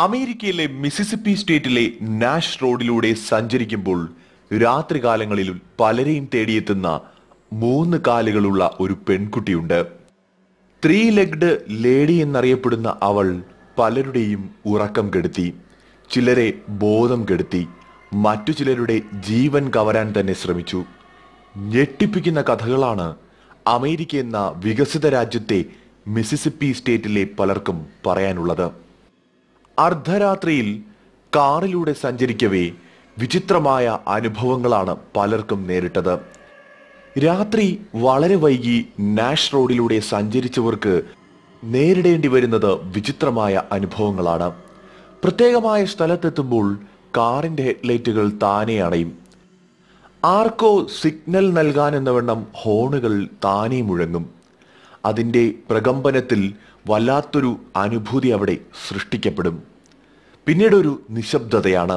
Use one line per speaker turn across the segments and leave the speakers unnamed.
അമേരിക്കയിലെ Mississippi സ്റ്റേറ്റിലെ Nash റോഡിലൂടെ സഞ്ചരിക്കുമ്പോൾ രാത്രികാലങ്ങളിൽ പലരെയും തേടിയെത്തുന്ന മൂന്ന് കാലുകളുള്ള ഒരു പെൺകുട്ടിയുണ്ട് ത്രീ ലെഗ്ഡ് ലേഡി എന്നറിയപ്പെടുന്ന അവൾ പലരുടെയും ഉറക്കം കെടുത്തി ചിലരെ ബോധം കെടുത്തി മറ്റു ചിലരുടെ ജീവൻ കവരാൻ തന്നെ ശ്രമിച്ചു ഞെട്ടിപ്പിക്കുന്ന കഥകളാണ് അമേരിക്ക എന്ന വികസിത രാജ്യത്തെ മിസിസിപ്പി സ്റ്റേറ്റിലെ പലർക്കും പറയാനുള്ളത് അർദ്ധരാത്രിയിൽ കാറിലൂടെ സഞ്ചരിക്കവേ വിചിത്രമായ അനുഭവങ്ങളാണ് പലർക്കും നേരിട്ടത് രാത്രി വളരെ വൈകി നാഷ് റോഡിലൂടെ സഞ്ചരിച്ചവർക്ക് നേരിടേണ്ടി വരുന്നത് വിചിത്രമായ അനുഭവങ്ങളാണ് പ്രത്യേകമായ സ്ഥലത്തെത്തുമ്പോൾ കാറിൻ്റെ ഹെഡ്ലൈറ്റുകൾ താനെ അണയും ആർക്കോ സിഗ്നൽ നൽകാനെന്നവണ്ണം ഹോണുകൾ താനെ മുഴങ്ങും അതിൻ്റെ പ്രകമ്പനത്തിൽ വല്ലാത്തൊരു അനുഭൂതി അവിടെ സൃഷ്ടിക്കപ്പെടും പിന്നീടൊരു നിശബ്ദതയാണ്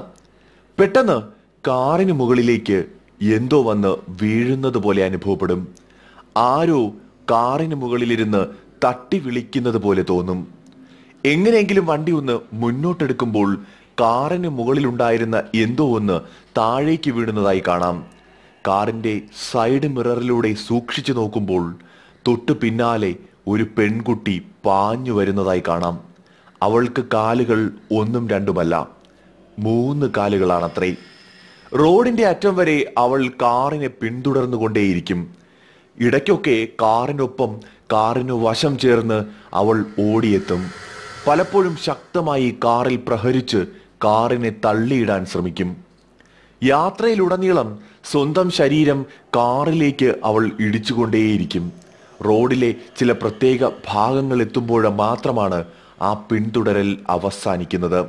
പെട്ടെന്ന് കാറിന് മുകളിലേക്ക് എന്തോ വന്ന് വീഴുന്നത് പോലെ അനുഭവപ്പെടും ആരോ കാറിന് മുകളിലിരുന്ന് തട്ടി വിളിക്കുന്നത് പോലെ തോന്നും എങ്ങനെയെങ്കിലും വണ്ടി ഒന്ന് മുന്നോട്ടെടുക്കുമ്പോൾ കാറിന് മുകളിലുണ്ടായിരുന്ന എന്തോ ഒന്ന് താഴേക്ക് വീഴുന്നതായി കാണാം കാറിന്റെ സൈഡ് മിററിലൂടെ സൂക്ഷിച്ചു നോക്കുമ്പോൾ തൊട്ടു പിന്നാലെ ഒരു പെൺകുട്ടി പാഞ്ഞു വരുന്നതായി കാണാം അവൾക്ക് കാലുകൾ ഒന്നും രണ്ടുമല്ല മൂന്ന് കാലുകളാണത്രേ റോഡിന്റെ അറ്റം വരെ അവൾ കാറിനെ പിന്തുടർന്നുകൊണ്ടേയിരിക്കും ഇടയ്ക്കൊക്കെ കാറിനൊപ്പം കാറിനു വശം ചേർന്ന് അവൾ ഓടിയെത്തും പലപ്പോഴും ശക്തമായി കാറിൽ പ്രഹരിച്ച് കാറിനെ തള്ളിയിടാൻ ശ്രമിക്കും യാത്രയിലുടനീളം സ്വന്തം ശരീരം കാറിലേക്ക് അവൾ ഇടിച്ചുകൊണ്ടേയിരിക്കും റോഡിലെ ചില പ്രത്യേക ഭാഗങ്ങൾ എത്തുമ്പോൾ മാത്രമാണ് ആ പിന്തുടരൽ അവസാനിക്കുന്നത്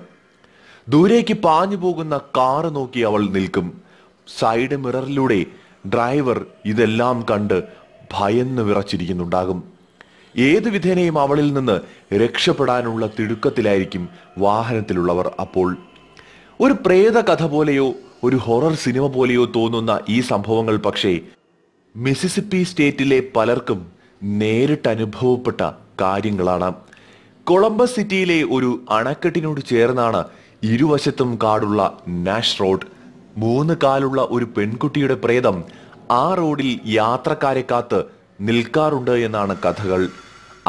ദൂരേക്ക് പാഞ്ഞു പോകുന്ന കാറ് നോക്കി അവൾ നിൽക്കും സൈഡ് മിററിലൂടെ ഡ്രൈവർ ഇതെല്ലാം കണ്ട് ഭയന്ന് വിറച്ചിരിക്കുന്നുണ്ടാകും ഏതു വിധേനയും അവളിൽ നിന്ന് രക്ഷപ്പെടാനുള്ള തിടുക്കത്തിലായിരിക്കും വാഹനത്തിലുള്ളവർ അപ്പോൾ ഒരു പ്രേത കഥ പോലെയോ ഒരു ഹൊറർ സിനിമ പോലെയോ തോന്നുന്ന ഈ സംഭവങ്ങൾ പക്ഷേ മിസിസിപ്പി സ്റ്റേറ്റിലെ പലർക്കും നേരിട്ട് അനുഭവപ്പെട്ട കാര്യങ്ങളാണ് കൊളംബസ് സിറ്റിയിലെ ഒരു അണക്കെട്ടിനോട് ചേർന്നാണ് ഇരുവശത്തും കാടുള്ള നാഷ് റോഡ് മൂന്ന് കാലുള്ള ഒരു പെൺകുട്ടിയുടെ പ്രേതം ആ റോഡിൽ യാത്രക്കാരെ കാത്ത് നിൽക്കാറുണ്ട് എന്നാണ് കഥകൾ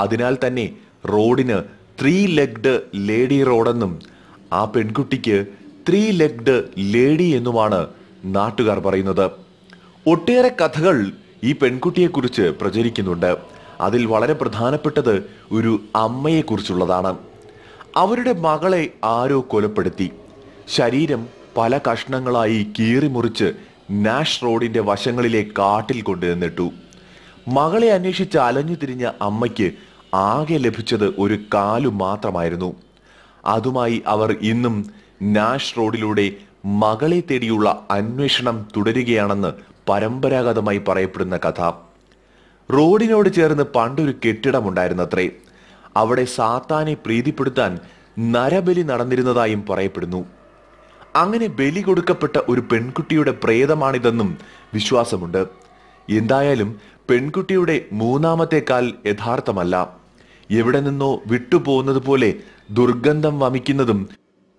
അതിനാൽ തന്നെ റോഡിന് ത്രീ ലെഗ്ഡ് ലേഡി റോഡെന്നും ആ പെൺകുട്ടിക്ക് ത്രീ ലെഗ്ഡ് ലേഡി എന്നുമാണ് നാട്ടുകാർ പറയുന്നത് ഒട്ടേറെ കഥകൾ ഈ പെൺകുട്ടിയെക്കുറിച്ച് പ്രചരിക്കുന്നുണ്ട് അതിൽ വളരെ പ്രധാനപ്പെട്ടത് ഒരു അമ്മയെക്കുറിച്ചുള്ളതാണ് അവരുടെ മകളെ ആരോ കൊലപ്പെടുത്തി ശരീരം പല കഷ്ണങ്ങളായി കീറിമുറിച്ച് നാഷ് റോഡിന്റെ വശങ്ങളിലെ കാട്ടിൽ കൊണ്ടുവന്നിട്ടു മകളെ അന്വേഷിച്ച് അലഞ്ഞു തിരിഞ്ഞ അമ്മയ്ക്ക് ആകെ ലഭിച്ചത് ഒരു കാലു മാത്രമായിരുന്നു അതുമായി അവർ ഇന്നും നാഷ് റോഡിലൂടെ മകളെ തേടിയുള്ള അന്വേഷണം തുടരുകയാണെന്ന് പരമ്പരാഗതമായി പറയപ്പെടുന്ന കഥ റോഡിനോട് ചേർന്ന് പണ്ടൊരു കെട്ടിടമുണ്ടായിരുന്നത്രേ അവിടെ സാത്താനെ പ്രീതിപ്പെടുത്താൻ നരബലി നടന്നിരുന്നതായും പറയപ്പെടുന്നു അങ്ങനെ ബലി കൊടുക്കപ്പെട്ട ഒരു പെൺകുട്ടിയുടെ പ്രേതമാണിതെന്നും വിശ്വാസമുണ്ട് എന്തായാലും പെൺകുട്ടിയുടെ മൂന്നാമത്തെ കാൽ യഥാർത്ഥമല്ല എവിടെ നിന്നോ വിട്ടുപോകുന്നത് പോലെ ദുർഗന്ധം വമിക്കുന്നതും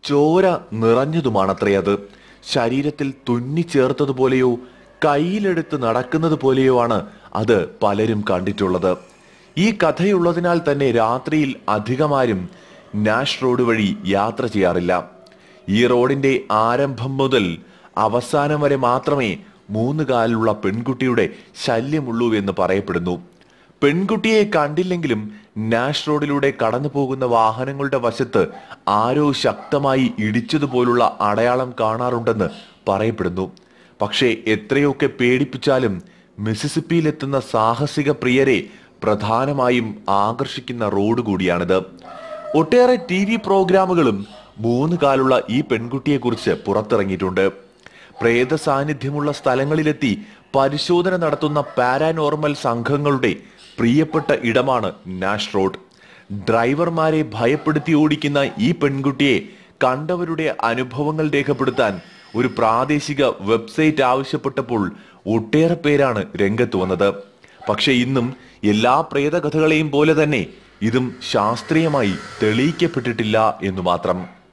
ചോര നിറഞ്ഞതുമാണത്രേ അത് ശരീരത്തിൽ തുന്നിച്ചേർത്തതുപോലെയോ കയ്യിലെടുത്ത് നടക്കുന്നത് പോലെയോ ആണ് അത് പലരും കണ്ടിട്ടുള്ളത് ഈ കഥയുള്ളതിനാൽ തന്നെ രാത്രിയിൽ അധികമാരും നാഷ് റോഡ് വഴി യാത്ര ചെയ്യാറില്ല ഈ റോഡിന്റെ ആരംഭം മുതൽ അവസാനം വരെ മാത്രമേ മൂന്ന് കാലിലുള്ള പെൺകുട്ടിയുടെ ശല്യമുള്ളൂ എന്ന് പറയപ്പെടുന്നു പെൺകുട്ടിയെ കണ്ടില്ലെങ്കിലും നാഷ് റോഡിലൂടെ കടന്നു പോകുന്ന വാഹനങ്ങളുടെ വശത്ത് ആരോ ശക്തമായി ഇടിച്ചതുപോലുള്ള അടയാളം കാണാറുണ്ടെന്ന് പറയപ്പെടുന്നു പക്ഷേ എത്രയൊക്കെ പേടിപ്പിച്ചാലും മിസിസിപ്പിയിലെത്തുന്ന സാഹസിക പ്രിയരെ പ്രധാനമായും ആകർഷിക്കുന്ന റോഡ് കൂടിയാണിത് ഒട്ടേറെ ടി വി പ്രോഗ്രാമുകളും മൂന്ന് കാലുള്ള ഈ പെൺകുട്ടിയെക്കുറിച്ച് പുറത്തിറങ്ങിയിട്ടുണ്ട് പ്രേത സാന്നിധ്യമുള്ള സ്ഥലങ്ങളിലെത്തി പരിശോധന നടത്തുന്ന പാരാനോർമൽ സംഘങ്ങളുടെ പ്രിയപ്പെട്ട ഇടമാണ് നാഷ് റോഡ് ഡ്രൈവർമാരെ ഭയപ്പെടുത്തി ഓടിക്കുന്ന ഈ പെൺകുട്ടിയെ കണ്ടവരുടെ അനുഭവങ്ങൾ രേഖപ്പെടുത്താൻ ഒരു പ്രാദേശിക വെബ്സൈറ്റ് ആവശ്യപ്പെട്ടപ്പോൾ ഒട്ടേറെ പേരാണ് രംഗത്ത് വന്നത് പക്ഷേ ഇന്നും എല്ലാ പ്രേതകഥകളെയും പോലെ തന്നെ ഇതും ശാസ്ത്രീയമായി തെളിയിക്കപ്പെട്ടിട്ടില്ല എന്നു മാത്രം